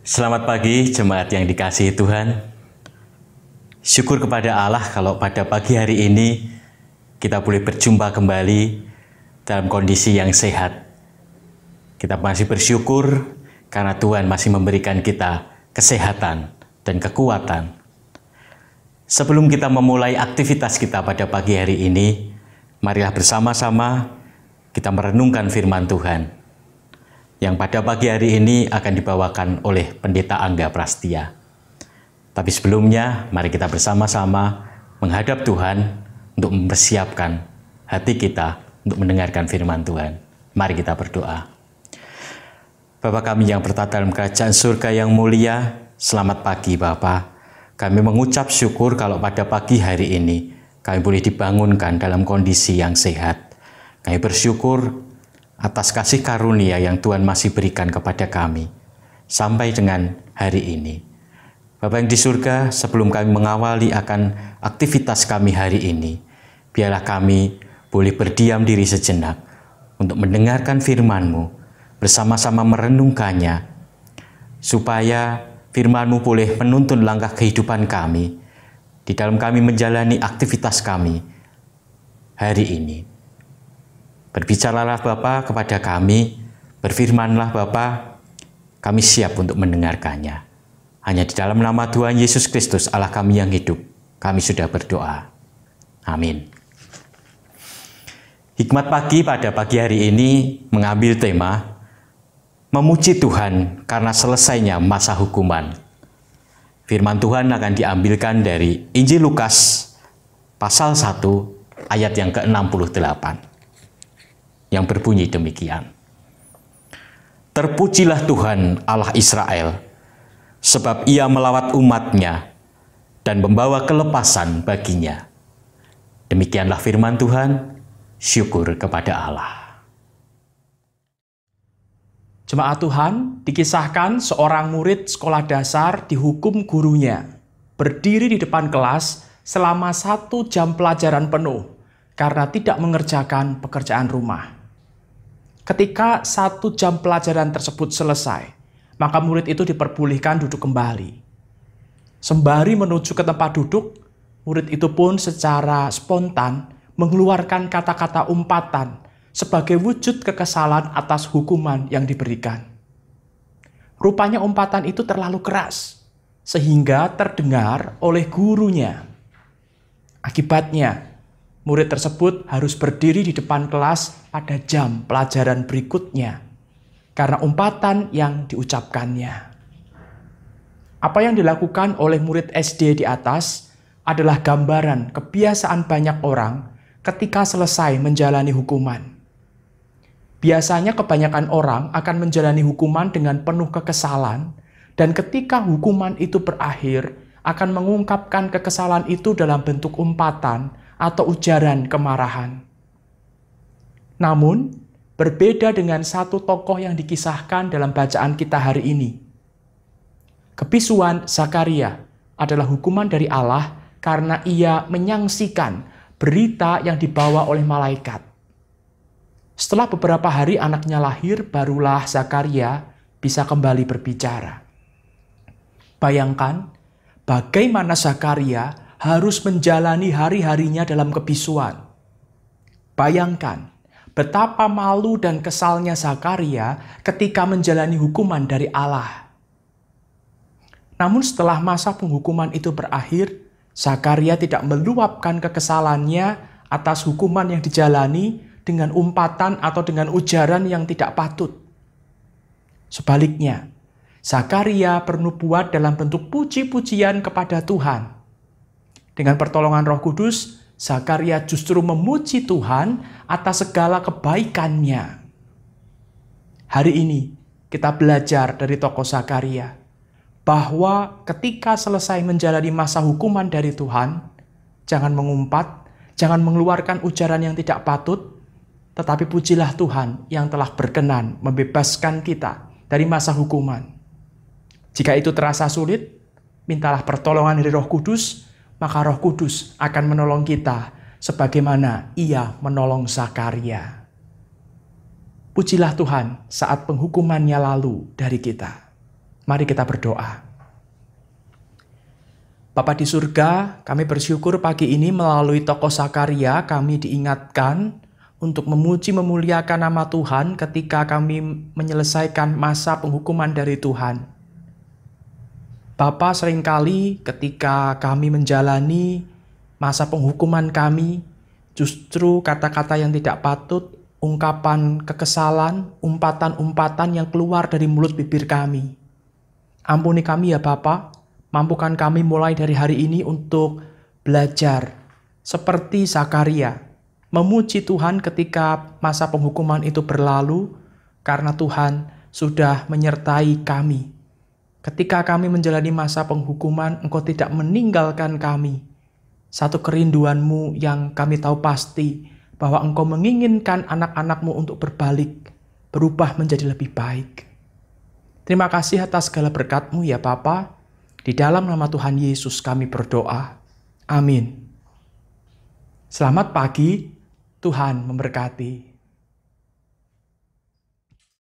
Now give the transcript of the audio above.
Selamat pagi jemaat yang dikasihi Tuhan. Syukur kepada Allah kalau pada pagi hari ini kita boleh berjumpa kembali dalam kondisi yang sehat. Kita masih bersyukur karena Tuhan masih memberikan kita kesehatan dan kekuatan. Sebelum kita memulai aktivitas kita pada pagi hari ini, marilah bersama-sama kita merenungkan firman Tuhan yang pada pagi hari ini akan dibawakan oleh Pendeta Angga Prastia. Tapi sebelumnya, mari kita bersama-sama menghadap Tuhan untuk mempersiapkan hati kita untuk mendengarkan firman Tuhan. Mari kita berdoa. Bapa kami yang bertata dalam kerajaan surga yang mulia, selamat pagi Bapa. Kami mengucap syukur kalau pada pagi hari ini kami boleh dibangunkan dalam kondisi yang sehat. Kami bersyukur atas kasih karunia yang Tuhan masih berikan kepada kami sampai dengan hari ini. Bapak yang di surga, sebelum kami mengawali akan aktivitas kami hari ini, biarlah kami boleh berdiam diri sejenak untuk mendengarkan firman-Mu, bersama-sama merenungkannya, supaya firman-Mu boleh menuntun langkah kehidupan kami, di dalam kami menjalani aktivitas kami hari ini. Berbicaralah Bapa kepada kami, berfirmanlah Bapa, kami siap untuk mendengarkannya. Hanya di dalam nama Tuhan Yesus Kristus Allah kami yang hidup, kami sudah berdoa. Amin. Hikmat pagi pada pagi hari ini mengambil tema Memuji Tuhan karena selesainya masa hukuman. Firman Tuhan akan diambilkan dari Injil Lukas pasal 1 ayat yang ke-68 yang berbunyi demikian. Terpujilah Tuhan Allah Israel, sebab ia melawat umatnya dan membawa kelepasan baginya. Demikianlah firman Tuhan, syukur kepada Allah. Jemaat Tuhan, dikisahkan seorang murid sekolah dasar dihukum gurunya berdiri di depan kelas selama satu jam pelajaran penuh karena tidak mengerjakan pekerjaan rumah. Ketika satu jam pelajaran tersebut selesai, maka murid itu diperbolehkan duduk kembali. Sembari menuju ke tempat duduk, murid itu pun secara spontan mengeluarkan kata-kata umpatan sebagai wujud kekesalan atas hukuman yang diberikan. Rupanya umpatan itu terlalu keras, sehingga terdengar oleh gurunya. Akibatnya, Murid tersebut harus berdiri di depan kelas pada jam pelajaran berikutnya karena umpatan yang diucapkannya. Apa yang dilakukan oleh murid SD di atas adalah gambaran kebiasaan banyak orang ketika selesai menjalani hukuman. Biasanya kebanyakan orang akan menjalani hukuman dengan penuh kekesalan dan ketika hukuman itu berakhir akan mengungkapkan kekesalan itu dalam bentuk umpatan atau ujaran kemarahan. Namun, berbeda dengan satu tokoh yang dikisahkan dalam bacaan kita hari ini. kepisuan Zakaria adalah hukuman dari Allah karena ia menyangsikan berita yang dibawa oleh malaikat. Setelah beberapa hari anaknya lahir, barulah Zakaria bisa kembali berbicara. Bayangkan bagaimana Zakaria harus menjalani hari-harinya dalam kebisuan. Bayangkan betapa malu dan kesalnya Zakaria ketika menjalani hukuman dari Allah. Namun setelah masa penghukuman itu berakhir, Zakaria tidak meluapkan kekesalannya atas hukuman yang dijalani dengan umpatan atau dengan ujaran yang tidak patut. Sebaliknya, Zakaria bernubuat dalam bentuk puji-pujian kepada Tuhan. Dengan pertolongan Roh Kudus, Zakaria justru memuji Tuhan atas segala kebaikannya. Hari ini kita belajar dari tokoh Zakaria bahwa ketika selesai menjalani masa hukuman dari Tuhan, jangan mengumpat, jangan mengeluarkan ujaran yang tidak patut, tetapi pujilah Tuhan yang telah berkenan membebaskan kita dari masa hukuman. Jika itu terasa sulit, mintalah pertolongan dari Roh Kudus maka Roh Kudus akan menolong kita sebagaimana Ia menolong Zakaria. Pujilah Tuhan saat penghukumannya lalu dari kita. Mari kita berdoa. Bapa di surga, kami bersyukur pagi ini melalui tokoh Zakaria kami diingatkan untuk memuji memuliakan nama Tuhan ketika kami menyelesaikan masa penghukuman dari Tuhan. Bapa seringkali ketika kami menjalani masa penghukuman kami, justru kata-kata yang tidak patut, ungkapan kekesalan, umpatan-umpatan yang keluar dari mulut bibir kami. Ampuni kami ya Bapa, mampukan kami mulai dari hari ini untuk belajar seperti Zakaria, memuji Tuhan ketika masa penghukuman itu berlalu, karena Tuhan sudah menyertai kami. Ketika kami menjalani masa penghukuman, engkau tidak meninggalkan kami. Satu kerinduanmu yang kami tahu pasti bahwa engkau menginginkan anak-anakmu untuk berbalik, berubah menjadi lebih baik. Terima kasih atas segala berkatmu ya Bapa. Di dalam nama Tuhan Yesus kami berdoa. Amin. Selamat pagi, Tuhan memberkati.